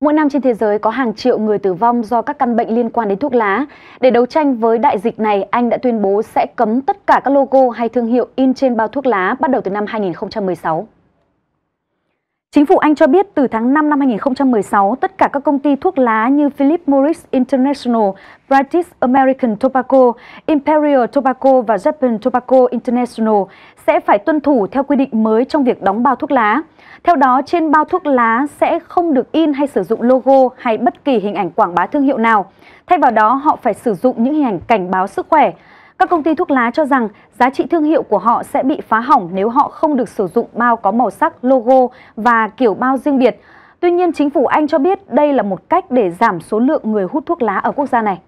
Mỗi năm trên thế giới có hàng triệu người tử vong do các căn bệnh liên quan đến thuốc lá. Để đấu tranh với đại dịch này, Anh đã tuyên bố sẽ cấm tất cả các logo hay thương hiệu in trên bao thuốc lá bắt đầu từ năm 2016. Chính phủ Anh cho biết từ tháng 5 năm 2016, tất cả các công ty thuốc lá như Philip Morris International, British American Tobacco, Imperial Tobacco và Japan Tobacco International sẽ phải tuân thủ theo quy định mới trong việc đóng bao thuốc lá. Theo đó, trên bao thuốc lá sẽ không được in hay sử dụng logo hay bất kỳ hình ảnh quảng bá thương hiệu nào. Thay vào đó, họ phải sử dụng những hình ảnh cảnh báo sức khỏe, các công ty thuốc lá cho rằng giá trị thương hiệu của họ sẽ bị phá hỏng nếu họ không được sử dụng bao có màu sắc, logo và kiểu bao riêng biệt. Tuy nhiên, chính phủ Anh cho biết đây là một cách để giảm số lượng người hút thuốc lá ở quốc gia này.